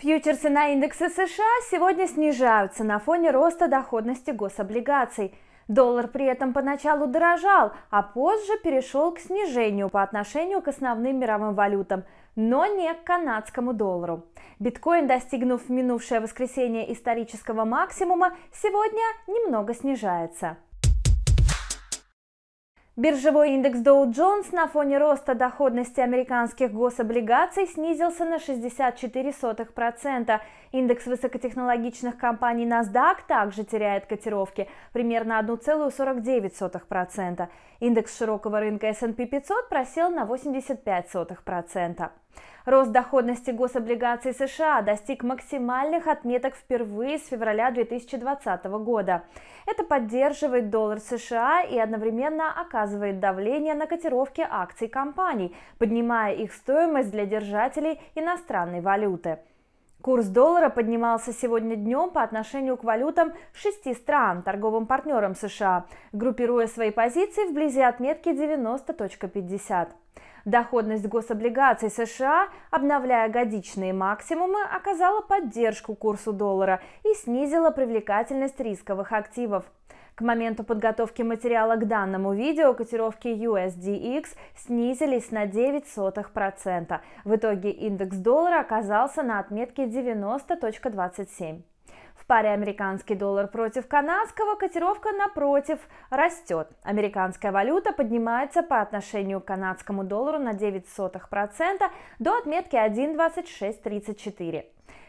Фьючерсы на индексы США сегодня снижаются на фоне роста доходности гособлигаций. Доллар при этом поначалу дорожал, а позже перешел к снижению по отношению к основным мировым валютам, но не к канадскому доллару. Биткоин, достигнув минувшее воскресенье исторического максимума, сегодня немного снижается. Биржевой индекс Dow Jones на фоне роста доходности американских гособлигаций снизился на 64%. Индекс высокотехнологичных компаний NASDAQ также теряет котировки примерно 1,49%. Индекс широкого рынка S&P 500 просел на 85%. Рост доходности гособлигаций США достиг максимальных отметок впервые с февраля 2020 года. Это поддерживает доллар США и одновременно оказывает оказывает давление на котировки акций компаний, поднимая их стоимость для держателей иностранной валюты. Курс доллара поднимался сегодня днем по отношению к валютам шести стран, торговым партнерам США, группируя свои позиции вблизи отметки 90.50. Доходность гособлигаций США, обновляя годичные максимумы, оказала поддержку курсу доллара и снизила привлекательность рисковых активов. К моменту подготовки материала к данному видео котировки USDX снизились на 0,09%. В итоге индекс доллара оказался на отметке 90.27. В паре американский доллар против канадского котировка напротив растет. Американская валюта поднимается по отношению к канадскому доллару на 0,09% до отметки 1.2634.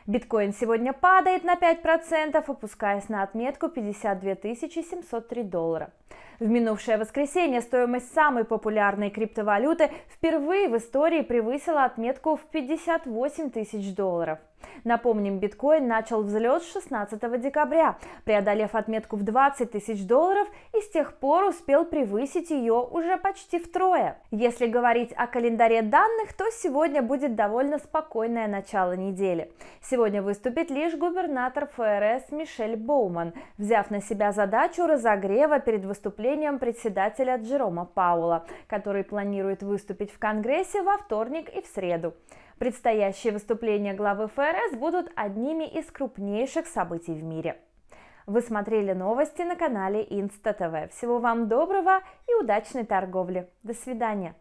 Биткоин сегодня падает на 5%, опускаясь на отметку 52 703 доллара. В минувшее воскресенье стоимость самой популярной криптовалюты впервые в истории превысила отметку в 58 тысяч долларов. Напомним, биткоин начал взлет 16 декабря, преодолев отметку в 20 тысяч долларов и с тех пор успел превысить ее уже почти втрое. Если говорить о календаре данных, то сегодня будет довольно спокойное начало недели. Сегодня Сегодня выступит лишь губернатор ФРС Мишель Боуман, взяв на себя задачу разогрева перед выступлением председателя Джерома Паула, который планирует выступить в Конгрессе во вторник и в среду. Предстоящие выступления главы ФРС будут одними из крупнейших событий в мире. Вы смотрели новости на канале Инста ТВ. Всего вам доброго и удачной торговли. До свидания.